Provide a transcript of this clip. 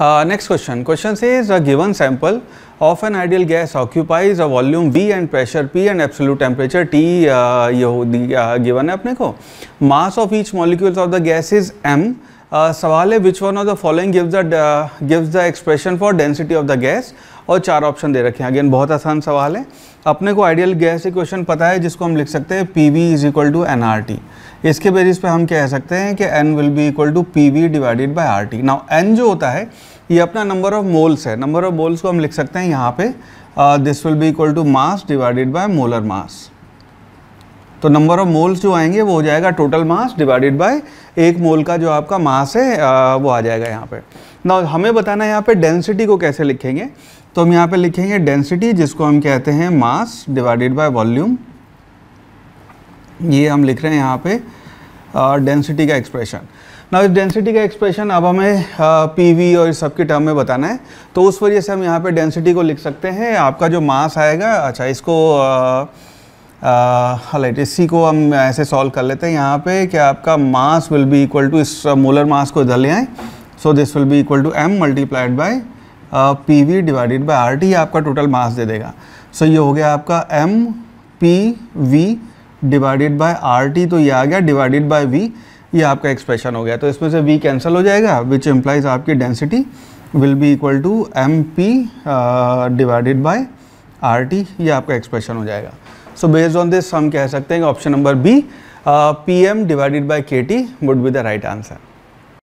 next question question से is a given sample of an ideal gas occupies a volume V and pressure P and absolute temperature T ये given uh, है अपने को mass of each molecules of the gas is M सवाल है which one of the following gives the gives the expression for density of the gas और चार option दे रखे हैं अगेन बहुत आसान सवाल है अपने को आइडियल गैस इक्वेशन पता है जिसको हम लिख सकते हैं P V is equal to N R T इसके बेसिस पे हम कह सकते हैं कि N will be equal to P V divided by R T now N जो होता है ये अपना नंबर ऑफ मोल्स है नंबर ऑफ मोल्स को हम लिख सकते हैं यहाँ पे this will be equal to mass divided by molar mass तो नंबर ऑफ मोल्स जो आएंगे वो हो जाएगा टोटल मास डिवाइडेड बाय एक मोल का जो आपका मास है आ, वो आ जाएगा यहाँ पे ना हमें बताना है यहाँ पे डेंसिटी को कैसे लिखेंगे तो हम यहाँ पे लिखेंगे डेंसिटी जिसको हम कहते हैं मास डिवाइडेड बाय वॉल्यूम ये हम लिख रहे हैं यहाँ पे डेंसिटी का एक्सप्रेशन ना इस डेंसिटी का एक्सप्रेशन अब हमें पी वी और इस सब टर्म में बताना है तो उस वजह से हम यहाँ पे डेंसिटी को लिख सकते हैं आपका जो मास आएगा अच्छा इसको आ, राइट इसी को हम ऐसे सॉल्व कर लेते हैं यहाँ पे कि आपका mass will be equal to इस मोलर मास को इधर ले आएँ so this will be equal to M multiplied by P V divided by R T आपका टोटल मास दे देगा सो so, ये हो गया आपका M P V divided by R T तो ये आ गया डिवाइडेड बाई वी ये आपका एक्सप्रेशन हो गया तो इसमें से वी कैंसिल हो जाएगा विच एम्प्लाइज आपकी density will be equal to M P divided by R T ये आपका एक्सप्रेशन हो जाएगा सो बेस्ड ऑन दिस हम कह सकते हैं कि option number B P M divided by K T would be the right answer